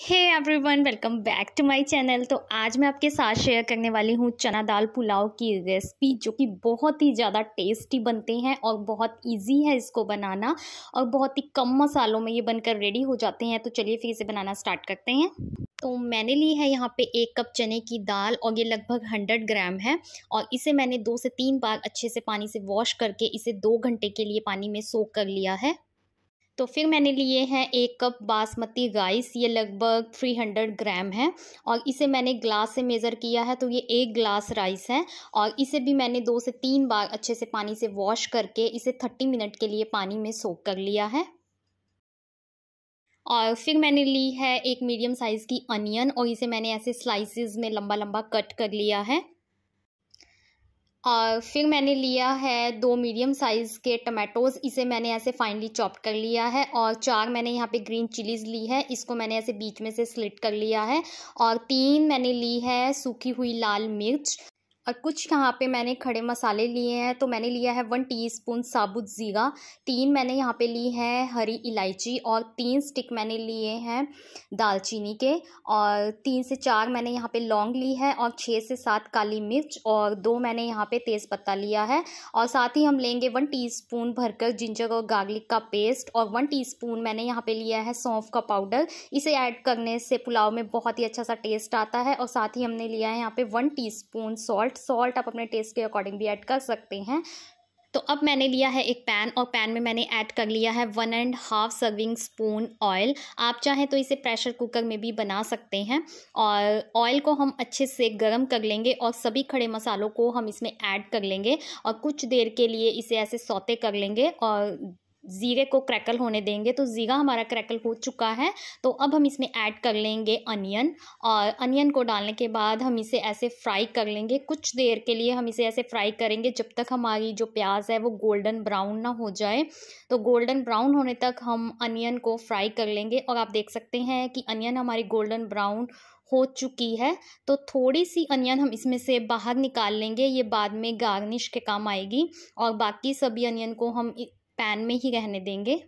Hey everyone welcome back to my channel तो आज मैं आपके साथ शेयर करने वाली हूँ चना दाल पुलाव की रेसिपी जो कि बहुत ही ज़्यादा टेस्टी बनते हैं और बहुत इजी है इसको बनाना और बहुत ही कम मसालों में ये बनकर रेडी हो जाते हैं तो चलिए फिर इसे बनाना स्टार्ट करते हैं तो मैंने ली है यहाँ पे एक कप चने की दाल और ये लगभग हंड्रेड ग्राम है और इसे मैंने दो से तीन बार अच्छे से पानी से वॉश करके इसे दो घंटे के लिए पानी में सोख कर लिया है तो फिर मैंने लिए हैं एक कप बासमती राइस ये लगभग थ्री हंड्रेड ग्राम है और इसे मैंने ग्लास से मेज़र किया है तो ये एक ग्लास राइस है और इसे भी मैंने दो से तीन बार अच्छे से पानी से वॉश करके इसे थर्टी मिनट के लिए पानी में सोख कर लिया है और फिर मैंने ली है एक मीडियम साइज़ की अनियन और इसे मैंने ऐसे स्लाइसिस में लंबा लंबा कट कर लिया है और फिर मैंने लिया है दो मीडियम साइज़ के टमाटोज़ इसे मैंने ऐसे फाइनली चॉप कर लिया है और चार मैंने यहाँ पे ग्रीन चिलीज़ ली है इसको मैंने ऐसे बीच में से स्लिट कर लिया है और तीन मैंने ली है सूखी हुई लाल मिर्च और कुछ यहाँ पे मैंने खड़े मसाले लिए हैं तो मैंने लिया है वन टीस्पून साबुत ज़ीरा तीन मैंने यहाँ पे ली है हरी इलायची और तीन स्टिक मैंने लिए हैं दालचीनी के और तीन से चार मैंने यहाँ पे लौंग ली है और छः से सात काली मिर्च और दो मैंने यहाँ पे तेज़पत्ता लिया है और साथ ही हम लेंगे वन टी भरकर जिंजर और गार्लिक का पेस्ट और वन टी मैंने यहाँ पर लिया है सौंफ का पाउडर इसे ऐड करने से पुलाव में बहुत ही अच्छा सा टेस्ट आता है और साथ ही हमने लिया है यहाँ पर one tea salt salt salt आप अपने टेस्ट के अकॉर्डिंग भी ऐड कर सकते हैं तो अब मैंने लिया है एक पैन और पैन में मैंने ऐड कर लिया है one and half serving spoon oil आप चाहें तो इसे प्रेशर कुकर में भी बना सकते हैं और ऑयल को हम अच्छे से गर्म कर लेंगे और सभी खड़े मसालों को हम इसमें ऐड कर लेंगे और कुछ देर के लिए इसे ऐसे सौते कर लेंगे और ज़ीरे को क्रैकल होने देंगे तो ज़ीरा हमारा क्रैकल हो चुका है तो अब हम इसमें ऐड कर लेंगे अनियन और अनियन को डालने के बाद हम इसे ऐसे फ्राई कर लेंगे कुछ देर के लिए हम इसे ऐसे फ्राई करेंगे जब तक हमारी जो प्याज है वो गोल्डन ब्राउन ना हो जाए तो गोल्डन ब्राउन होने तक हम अनियन को फ्राई कर लेंगे और आप देख सकते हैं कि अनियन हमारी गोल्डन ब्राउन हो चुकी है तो थोड़ी सी अनियन हम इसमें से बाहर निकाल लेंगे ये बाद में गार्निश के काम आएगी और बाकी सभी अनियन को हम पैन में ही रहने देंगे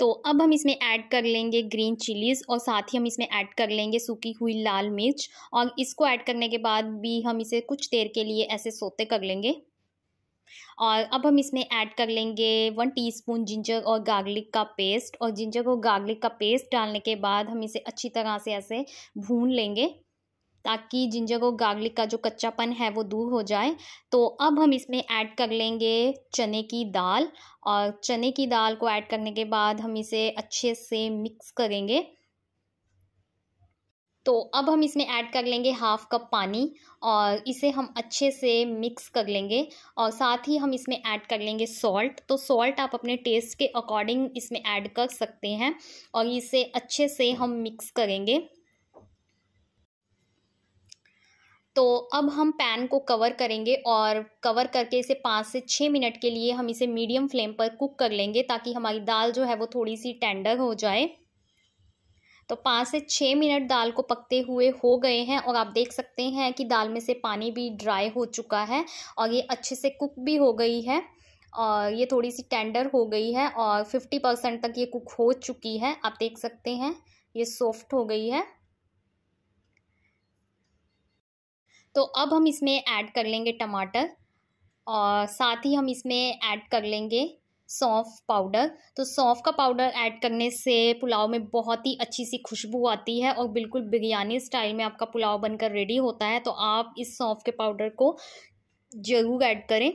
तो अब हम इसमें ऐड कर लेंगे ग्रीन चिलीज़ और साथ ही हम इसमें ऐड कर लेंगे सूखी हुई लाल मिर्च और इसको ऐड करने के बाद भी हम इसे कुछ देर के लिए ऐसे सोते कर लेंगे और अब हम इसमें ऐड कर लेंगे वन टीस्पून जिंजर और गार्लिक का पेस्ट और जिंजर और गार्लिक का पेस्ट डालने के बाद हम इसे अच्छी तरह से ऐसे भून लेंगे ताकि जिंजर जगहों गार्लिक का जो कच्चापन है वो दूर हो जाए तो अब हम इसमें ऐड कर लेंगे चने की दाल और चने की दाल को ऐड करने के बाद हम इसे अच्छे से मिक्स करेंगे तो अब हम इसमें ऐड कर लेंगे हाफ कप पानी और इसे हम अच्छे से मिक्स कर लेंगे और साथ ही हम इसमें ऐड कर लेंगे सॉल्ट तो सॉल्ट आप अपने टेस्ट के अकॉर्डिंग इसमें ऐड कर सकते हैं और इसे अच्छे से हम मिक्स करेंगे तो अब हम पैन को कवर करेंगे और कवर करके इसे पाँच से छः मिनट के लिए हम इसे मीडियम फ्लेम पर कुक कर लेंगे ताकि हमारी दाल जो है वो थोड़ी सी टेंडर हो जाए तो पाँच से छः मिनट दाल को पकते हुए हो गए हैं और आप देख सकते हैं कि दाल में से पानी भी ड्राई हो चुका है और ये अच्छे से कुक भी हो गई है और ये थोड़ी सी टेंडर हो गई है और फिफ्टी परसेंट तक ये कुक हो चुकी है आप देख सकते हैं ये सॉफ्ट हो गई है तो अब हम इसमें ऐड कर लेंगे टमाटर और साथ ही हम इसमें ऐड कर लेंगे सौंफ पाउडर तो सौंफ का पाउडर ऐड करने से पुलाव में बहुत ही अच्छी सी खुशबू आती है और बिल्कुल बिरयानी स्टाइल में आपका पुलाव बनकर रेडी होता है तो आप इस सौंफ के पाउडर को ज़रूर ऐड करें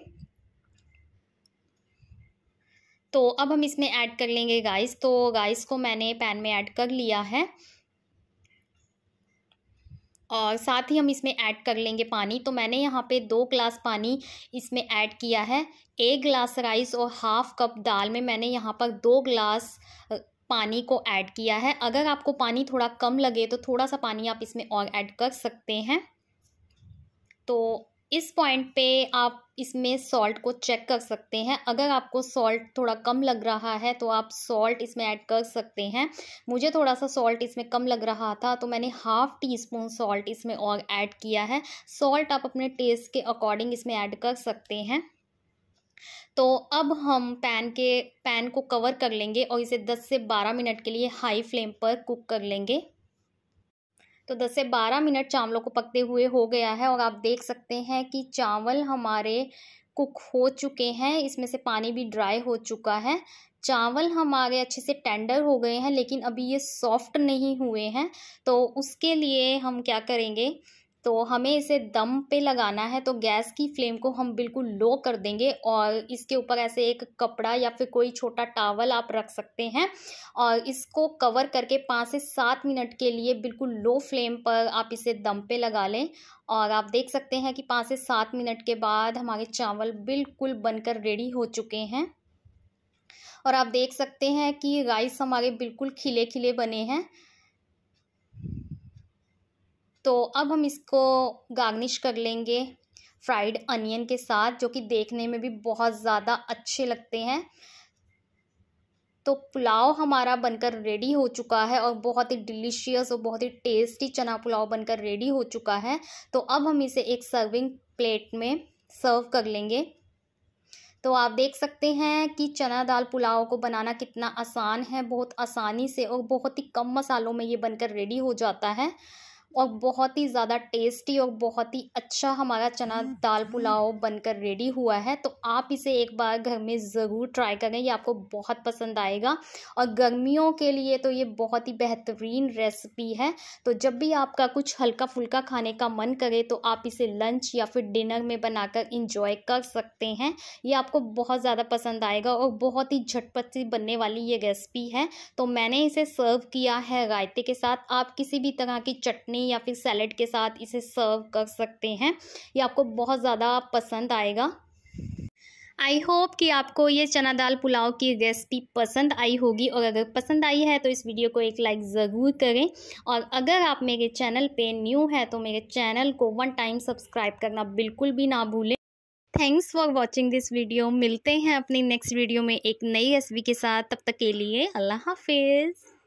तो अब हम इसमें ऐड कर लेंगे राइस तो राइस को मैंने पैन में ऐड कर लिया है और साथ ही हम इसमें ऐड कर लेंगे पानी तो मैंने यहाँ पे दो ग्लास पानी इसमें ऐड किया है एक ग्लास राइस और हाफ़ कप दाल में मैंने यहाँ पर दो ग्लास पानी को ऐड किया है अगर आपको पानी थोड़ा कम लगे तो थोड़ा सा पानी आप इसमें और ऐड कर सकते हैं तो इस पॉइंट पे आप इसमें सॉल्ट को चेक कर सकते हैं अगर आपको सॉल्ट थोड़ा कम लग रहा है तो आप सॉल्ट इसमें ऐड कर सकते हैं मुझे थोड़ा सा सॉल्ट इसमें कम लग रहा था तो मैंने हाफ़ टी स्पून सॉल्ट इसमें और ऐड किया है सॉल्ट आप अपने टेस्ट के अकॉर्डिंग इसमें ऐड कर सकते हैं तो अब हम पैन के पैन को कवर कर लेंगे और इसे 10 से 12 मिनट के लिए हाई फ्लेम पर कुक कर लेंगे तो 10 से 12 मिनट चावलों को पकते हुए हो गया है और आप देख सकते हैं कि चावल हमारे कुक हो चुके हैं इसमें से पानी भी ड्राई हो चुका है चावल हमारे अच्छे से टेंडर हो गए हैं लेकिन अभी ये सॉफ्ट नहीं हुए हैं तो उसके लिए हम क्या करेंगे तो हमें इसे दम पे लगाना है तो गैस की फ्लेम को हम बिल्कुल लो कर देंगे और इसके ऊपर ऐसे एक कपड़ा या फिर कोई छोटा टावल आप रख सकते हैं और इसको कवर करके पाँच से सात मिनट के लिए बिल्कुल लो फ्लेम पर आप इसे दम पे लगा लें और आप देख सकते हैं कि पाँच से सात मिनट के बाद हमारे चावल बिल्कुल बनकर रेडी हो चुके हैं और आप देख सकते हैं कि राइस हमारे बिल्कुल खिले खिले बने हैं तो अब हम इसको गार्निश कर लेंगे फ्राइड अनियन के साथ जो कि देखने में भी बहुत ज़्यादा अच्छे लगते हैं तो पुलाव हमारा बनकर रेडी हो चुका है और बहुत ही डिलीशियस और बहुत ही टेस्टी चना पुलाव बनकर रेडी हो चुका है तो अब हम इसे एक सर्विंग प्लेट में सर्व कर लेंगे तो आप देख सकते हैं कि चना दाल पुलाव को बनाना कितना आसान है बहुत आसानी से और बहुत ही कम मसालों में ये बनकर रेडी हो जाता है और बहुत ही ज़्यादा टेस्टी और बहुत ही अच्छा हमारा चना हम्म, दाल हम्म। पुलाव बनकर रेडी हुआ है तो आप इसे एक बार घर में ज़रूर ट्राई करें ये आपको बहुत पसंद आएगा और गर्मियों के लिए तो ये बहुत ही बेहतरीन रेसिपी है तो जब भी आपका कुछ हल्का फुल्का खाने का मन करे तो आप इसे लंच या फिर डिनर में बनाकर इंजॉय कर सकते हैं ये आपको बहुत ज़्यादा पसंद आएगा और बहुत ही झटपट से बनने वाली ये रेसिपी है तो मैंने इसे सर्व किया है रायते के साथ आप किसी भी तरह की चटनी चटनी या फिर सैलड के साथ इसे सर्व कर सकते हैं ये आपको बहुत ज़्यादा पसंद आएगा आई होप कि आपको ये चना दाल पुलाव की रेसिपी पसंद आई होगी और अगर पसंद आई है तो इस वीडियो को एक लाइक ज़रूर करें और अगर आप मेरे चैनल पे न्यू है तो मेरे चैनल को वन टाइम सब्सक्राइब करना बिल्कुल भी ना भूलें thanks for watching this video मिलते हैं अपनी नेक्स्ट वीडियो में एक नई रेसिपी के साथ तब तक के लिए अल्लाह हाफिज़